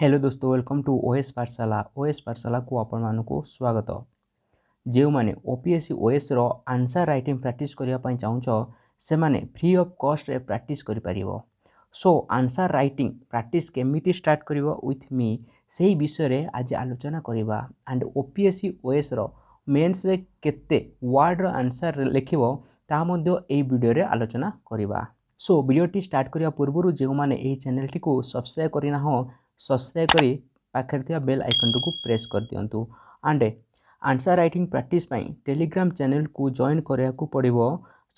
hello दोस्तों welcome to OS Pathshala OS पाठशालाକୁ ଆପଣମାନଙ୍କୁ ସ୍ୱାଗତ ଯେଉଁମାନେ ଓ ପି ଏସ୍ ସି ଓଏସ୍ର ଆନ୍ସର୍ ରାଇଟିଂ ପ୍ରାକ୍ଟିସ୍ କରିବା ପାଇଁ ଚାହୁଁଛ ସେମାନେ ଫ୍ରି ଅଫ୍ କଷ୍ଟରେ ପ୍ରାକ୍ଟିସ୍ କରିପାରିବ ସୋ ଆନ୍ସର୍ ରାଇଟିଂ ପ୍ରାକ୍ଟିସ୍ କେମିତି ଷ୍ଟାର୍ଟ କରିବ ୱିଥ୍ ମି ସେହି ବିଷୟରେ ଆଜି ଆଲୋଚନା କରିବା and O P S C ଓଏସ୍ର ମେନ୍ସରେ କେତେ ୱାର୍ଡ଼ର ଆନ୍ସର୍ ଲେଖିବ ତାହା ମଧ୍ୟ ଏହି ଭିଡ଼ିଓରେ ଆଲୋଚନା କରିବା ସୋ ଭିଡ଼ିଓଟି ଷ୍ଟାର୍ଟ କରିବା ପୂର୍ବରୁ ଯେଉଁମାନେ ଏହି ଚ୍ୟାନେଲ୍ଟିକୁ ସବସ୍କ୍ରାଇବ୍ କରିନାହଁ ସବସ୍କ୍ରାଇବ୍ କରି ପାଖରେ ଥିବା ବେଲ୍ ଆଇକନ୍ଟିକୁ ପ୍ରେସ୍ କରିଦିଅନ୍ତୁ ଆଣ୍ଡ ଆନ୍ସର୍ ରାଇଟିଂ ପ୍ରାକ୍ଟିସ୍ ପାଇଁ ଟେଲିଗ୍ରାମ ଚ୍ୟାନେଲକୁ ଜଏନ୍ କରିବାକୁ ପଡ଼ିବ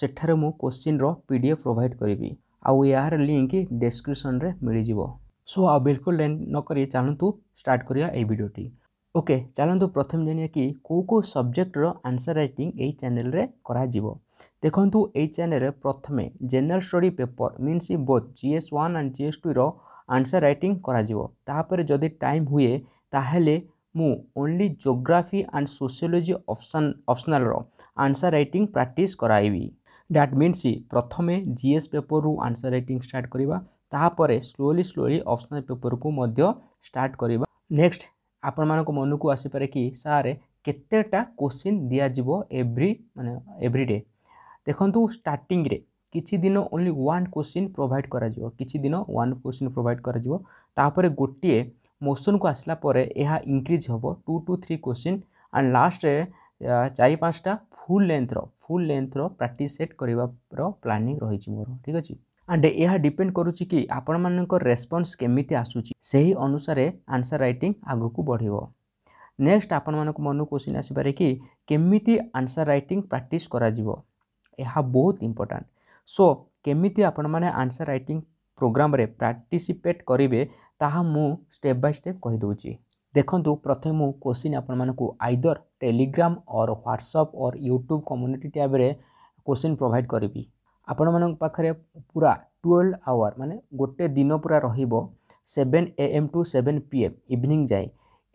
ସେଠାରେ ମୁଁ କୋଶ୍ଚିନ୍ର ପି ଡି ଏଫ୍ ପ୍ରୋଭାଇଡ଼ କରିବି ଆଉ ଏହାର ଲିଙ୍କ୍ ଡେସ୍କ୍ରିପସନ୍ରେ ମିଳିଯିବ ସୋ ଆଉ ବିଲକୁଲ ଲେନ୍ ନକରି ଚାଲନ୍ତୁ ଷ୍ଟାର୍ଟ କରିବା ଏହି ଭିଡ଼ିଓଟି ଓକେ ଚାଲନ୍ତୁ ପ୍ରଥମେ ଜାଣିବା କି କେଉଁ କେଉଁ ସବଜେକ୍ଟର ଆନ୍ସର୍ ରାଇଟିଂ ଏହି ଚ୍ୟାନେଲରେ କରାଯିବ ଦେଖନ୍ତୁ ଏହି ଚ୍ୟାନେଲରେ ପ୍ରଥମେ general study paper means both G S one and G S ଟୁର ଆନ୍ସର୍ ରାଇଟିଂ କରାଯିବ ତାପରେ ଯଦି ଟାଇମ୍ ହୁଏ ତାହେଲେ ମୁଁ only geography and sociology option ଅପସନାଲ୍ର ଆନ୍ସର୍ ରାଇଟିଂ ପ୍ରାକ୍ଟିସ୍ କରାଇବି ଦ୍ୟାଟ୍ ମିନ୍ସ ପ୍ରଥମେ ଜି ଏସ୍ ପେପରରୁ ଆନ୍ସର୍ ରାଇଟିଂ ଷ୍ଟାର୍ଟ କରିବା ତାପରେ ସ୍ଲୋଲି ସ୍ଲୋଲି ଅପସନାଲ୍ ପେପରକୁ ମଧ୍ୟ ଷ୍ଟାର୍ଟ କରିବା ନେକ୍ସଟ ଆପଣମାନଙ୍କ ମନକୁ ଆସିପାରେ କି ସାର୍ କେତେଟା କୋଶ୍ଚିନ୍ ଦିଆଯିବ ଏଭ୍ରି ମାନେ ଏଭ୍ରି ଡେ ଦେଖନ୍ତୁ ଷ୍ଟାର୍ଟିଂରେ କିଛି ଦିନ ଓନ୍ଲି ୱାନ୍ କୋଶ୍ଚିନ୍ ପ୍ରୋଭାଇଡ଼ କରାଯିବ କିଛି ଦିନ ୱାନ୍ କୋଶ୍ଚିନ୍ ପ୍ରୋଭାଇଡ଼ କରାଯିବ ତାପରେ ଗୋଟିଏ ମୋସନ୍କୁ ଆସିଲା ପରେ ଏହା ଇନକ୍ରିଜ୍ ହେବ two two three question and ଲାଷ୍ଟରେ ଚାରି ପାଞ୍ଚଟା ଫୁଲ୍ ଲେନ୍ଥର ଫୁଲ୍ ଲେନ୍ଥର ପ୍ରାକ୍ଟିସ୍ ସେଟ୍ କରିବାର ପ୍ଲାନିଂ ରହିଛି ମୋର ଠିକ୍ ଅଛି ଆଣ୍ଡ ଏହା ଡିପେଣ୍ଡ କରୁଛି କି ଆପଣମାନଙ୍କ ରେସ୍ପନ୍ସ କେମିତି ଆସୁଛି ସେହି ଅନୁସାରେ ଆନ୍ସର୍ ରାଇଟିଂ ଆଗକୁ ବଢ଼ିବ ନେକ୍ସଟ ଆପଣମାନଙ୍କ ମନକୁ କୋଶ୍ଚିନ୍ ଆସିପାରେ କି କେମିତି ଆନ୍ସର୍ ରାଇଟିଂ ପ୍ରାକ୍ଟିସ୍ କରାଯିବ ଏହା ବହୁତ ଇମ୍ପୋର୍ଟାଣ୍ଟ ସୋ କେମିତି ଆପଣମାନେ ଆନ୍ସର୍ ରାଇଟିଂ ପ୍ରୋଗ୍ରାମ୍ରେ ପାର୍ଟିସିପେଟ୍ କରିବେ ତାହା ମୁଁ ଷ୍ଟେପ୍ ବାଇ ଷ୍ଟେପ୍ କହିଦେଉଛି ଦେଖନ୍ତୁ ପ୍ରଥମେ ମୁଁ କୋଶ୍ଚିନ୍ ଆପଣମାନଙ୍କୁ either Telegram or WhatsApp or YouTube community ଟ୍ୟାବ୍ରେ କୋଶ୍ଚିନ୍ ପ୍ରୋଭାଇଡ଼୍ କରିବି ଆପଣମାନଙ୍କ ପାଖରେ ପୁରା ଟୁଏଲ୍ଭ ଆୱାର୍ ମାନେ ଗୋଟେ ଦିନ ପୁରା ରହିବ seven A M to seven P M evening ଯାଏ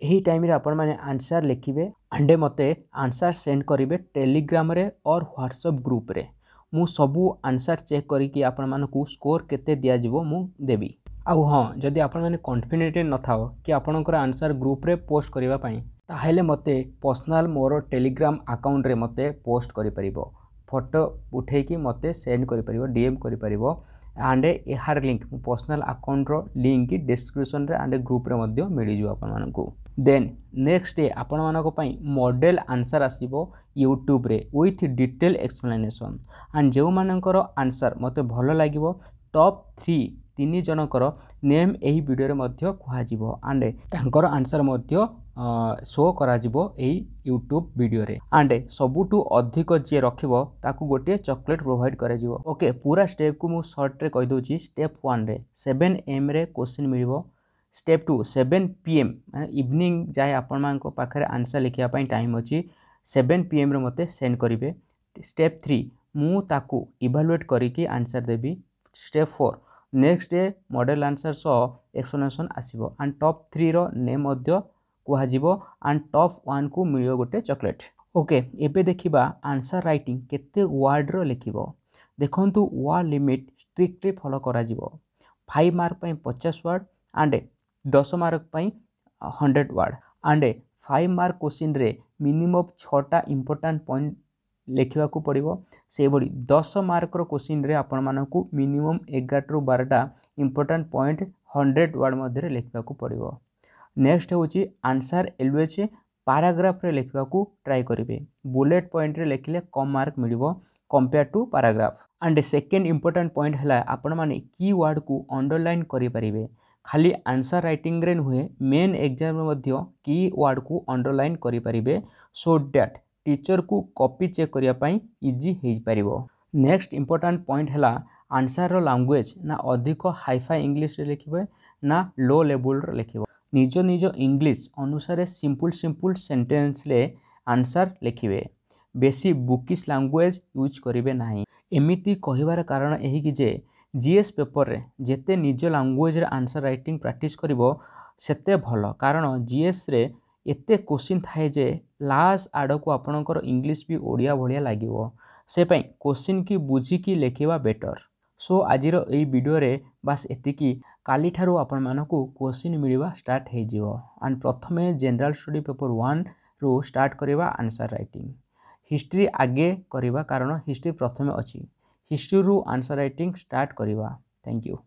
ଏହି ଟାଇମ୍ରେ ଆପଣମାନେ ଆନ୍ସର୍ ଲେଖିବେ ଆଣ୍ଡେ ମୋତେ ଆନ୍ସର୍ ସେଣ୍ଡ କରିବେ ଟେଲିଗ୍ରାମ୍ରେ ଅର୍ ହ୍ୱାଟ୍ସଅପ୍ ଗ୍ରୁପ୍ରେ ମୁଁ ସବୁ ଆନ୍ସର୍ ଚେକ୍ କରିକି ଆପଣମାନଙ୍କୁ ସ୍କୋର୍ କେତେ ଦିଆଯିବ ମୁଁ ଦେବି ଆଉ ହଁ ଯଦି ଆପଣମାନେ କନଫିଡେଣ୍ଟ ନଥାଅ କି ଆପଣଙ୍କର ଆନ୍ସର୍ ଗ୍ରୁପ୍ରେ ପୋଷ୍ଟ କରିବା ପାଇଁ ତାହେଲେ ମୋତେ ପର୍ସନାଲ୍ ମୋର ଟେଲିଗ୍ରାମ୍ ଆକାଉଣ୍ଟରେ ମୋତେ ପୋଷ୍ଟ କରିପାରିବ ଫଟୋ ଉଠାଇକି ମୋତେ ସେଣ୍ଡ କରିପାରିବ ଡିଏମ୍ କରିପାରିବ ଆଣ୍ଡ ଏହାର ଲିଙ୍କ୍ ମୋ ପର୍ସନାଲ୍ ଆକାଉଣ୍ଟର ଲିଙ୍କ୍ ଡେସ୍କ୍ରିପସନ୍ରେ ଆଣ୍ଡ ଗ୍ରୁପ୍ରେ ମଧ୍ୟ ମିଳିଯିବ ଆପଣମାନଙ୍କୁ ଦେନ୍ ନେକ୍ସଟ ଡେ ଆପଣମାନଙ୍କ ପାଇଁ ମଡ଼େଲ ଆନ୍ସର୍ ଆସିବ ୟୁଟ୍ୟୁବରେ ୱିଥ୍ ଡିଟେଲ୍ ଏକ୍ସପ୍ଲାନେସନ୍ ଆଣ୍ଡ ଯେଉଁମାନଙ୍କର ଆନ୍ସର୍ ମୋତେ ଭଲ ଲାଗିବ ଟପ୍ ଥ୍ରୀ ତିନି ଜଣଙ୍କର ନେମ୍ ଏହି ଭିଡ଼ିଓରେ ମଧ୍ୟ କୁହାଯିବ ଆଣ୍ଡ ତାଙ୍କର ଆନ୍ସର୍ ମଧ୍ୟ ଶୋ କରାଯିବ ଏଇ ୟୁଟ୍ୟୁବ୍ ଭିଡ଼ିଓରେ ଆଣ୍ଡ ସବୁଠୁ ଅଧିକ ଯିଏ ରଖିବ ତାକୁ ଗୋଟିଏ ଚକୋଲେଟ୍ ପ୍ରୋଭାଇଡ଼ କରାଯିବ ଓକେ ପୁରା ଷ୍ଟେପ୍କୁ ମୁଁ ସର୍ଟରେ କହିଦେଉଛି ଷ୍ଟେପ୍ ୱାନ୍ରେ ସେଭେନ୍ ଏମ୍ରେ କୋଶ୍ଚିନ୍ ମିଳିବ step two seven P M ମାନେ ଇଭିନିଂ ଯାଏ ଆପଣମାନଙ୍କ ପାଖରେ ଆନ୍ସର୍ ଲେଖିବା ପାଇଁ ଟାଇମ୍ ଅଛି ସେଭେନ୍ ପି ଏମ୍ରେ ମୋତେ ସେଣ୍ଡ କରିବେ ଷ୍ଟେପ୍ ଥ୍ରୀ ମୁଁ ତାକୁ ଇଭାଲୁଏଟ୍ କରିକି ଆନ୍ସର୍ ଦେବି step four next day model answer ସହ ଏକ୍ସପ୍ଲେନେସନ୍ ଆସିବ ଆଣ୍ଡ ଟପ୍ ଥ୍ରୀର ନେମ୍ ମଧ୍ୟ କୁହାଯିବ ଆଣ୍ଡ ଟପ୍ ୱାନ୍କୁ ମିଳିବ ଗୋଟେ ଚକୋଲେଟ୍ ଓକେ ଏବେ ଦେଖିବା ଆନ୍ସର୍ ରାଇଟିଂ କେତେ ୱାର୍ଡ଼ର ଲେଖିବ ଦେଖନ୍ତୁ ୱାର୍ଡ଼ ଲିମିଟ୍ ଷ୍ଟ୍ରିକ୍ଟଲି ଫଲୋ କରାଯିବ ଫାଇଭ୍ ମାର୍କ ପାଇଁ ପଚାଶ ୱାର୍ଡ଼ ଆଣ୍ଡ ଦଶ ମାର୍କ ପାଇଁ hundred word and five mark କୋଶ୍ଚିନ୍ରେ ମିନିମମ୍ ଛଅଟା ଇମ୍ପୋର୍ଟାଣ୍ଟ ପଏଣ୍ଟ ଲେଖିବାକୁ ପଡ଼ିବ ସେହିଭଳି ଦଶ ମାର୍କର କୋଶ୍ଚିନ୍ରେ ଆପଣମାନଙ୍କୁ ମିନିମମ୍ ଏଗାରଟାରୁ ବାରଟା ଇମ୍ପୋର୍ଟାଣ୍ଟ ପଏଣ୍ଟ ହଣ୍ଡ୍ରେଡ଼ ୱାର୍ଡ଼ ମଧ୍ୟରେ ଲେଖିବାକୁ ପଡ଼ିବ ନେକ୍ସଟ ହେଉଛି ଆନ୍ସର୍ ଏଲୱେଜ୍ ପାରାଗ୍ରାଫରେ ଲେଖିବାକୁ ଟ୍ରାଏ କରିବେ ବୁଲେଟ୍ ପଏଣ୍ଟରେ ଲେଖିଲେ କମ୍ ମାର୍କ ମିଳିବ compare to paragraph and second important point ହେଲା ଆପଣମାନେ କି ୱାର୍ଡ଼କୁ ଅଣ୍ଡରଲାଇନ୍ କରିପାରିବେ ଖାଲି ଆନ୍ସର ରାଇଟିଂରେ ନୁହେଁ ମେନ୍ ଏକ୍ଜାମରେ ମଧ୍ୟ କି ୱାର୍ଡ଼କୁ ଅଣ୍ଡରଲାଇନ୍ କରିପାରିବେ ସୋ ଦ୍ୟାଟ୍ ଟିଚରକୁ କପି ଚେକ୍ କରିବା ପାଇଁ ଇଜି ହୋଇପାରିବ ନେକ୍ସଟ ଇମ୍ପୋର୍ଟାଣ୍ଟ ପଏଣ୍ଟ ହେଲା ଆନ୍ସରର ଲାଙ୍ଗୁଏଜ୍ ନା ଅଧିକ ହାଇଫାଇ ଇଂଲିଶରେ ଲେଖିବେ ନା ଲୋ ଲେବୁଲରେ ଲେଖିବ ନିଜ ନିଜ ଇଂଲିଶ ଅନୁସାରେ ସିମ୍ପୁଲ୍ ସିମ୍ପୁଲ୍ ସେଣ୍ଟେନ୍ସରେ ଆନ୍ସର୍ ଲେଖିବେ ବେଶୀ ବୁକିଶ ଲାଙ୍ଗୁଏଜ୍ ୟୁଜ୍ କରିବେ ନାହିଁ ଏମିତି କହିବାର କାରଣ ଏହିକି ଯେ ଜିଏସ୍ ପେପରରେ ଯେତେ ନିଜ ଲାଙ୍ଗୁଏଜ୍ରେ ଆନ୍ସର୍ ରାଇଟିଂ ପ୍ରାକ୍ଟିସ୍ କରିବ ସେତେ ଭଲ କାରଣ ଜିଏସ୍ରେ ଏତେ କୋଶ୍ଚିନ୍ ଥାଏ ଯେ ଲାଷ୍ଟ ଆଡ଼କୁ ଆପଣଙ୍କର ଇଂଲିଶ ବି ଓଡ଼ିଆ ଭଳିଆ ଲାଗିବ ସେ ପାଇଁ କୋଶ୍ଚିନ୍କି ବୁଝିକି ଲେଖିବା ବେଟର୍ ସୋ ଆଜିର ଏଇ ଭିଡ଼ିଓରେ ବାସ୍ ଏତିକି କାଲିଠାରୁ ଆପଣମାନଙ୍କୁ କୋଶ୍ଚିନ୍ ମିଳିବା ଷ୍ଟାର୍ଟ ହୋଇଯିବ ଆଣ୍ଡ ପ୍ରଥମେ ଜେନେରାଲ ଷ୍ଟଡି ପେପର ୱାନ୍ରୁ ଷ୍ଟାର୍ଟ କରିବା ଆନ୍ସର୍ ରାଇଟିଂ ହିଷ୍ଟ୍ରି ଆଗେ କରିବା କାରଣ ହିଷ୍ଟ୍ରି ପ୍ରଥମେ ଅଛି ହିଷ୍ଟ୍ରିରୁ ଆନ୍ସର୍ ରାଇଟିଂ ଷ୍ଟାର୍ଟ କରିବା ଥ୍ୟାଙ୍କ ୟୁ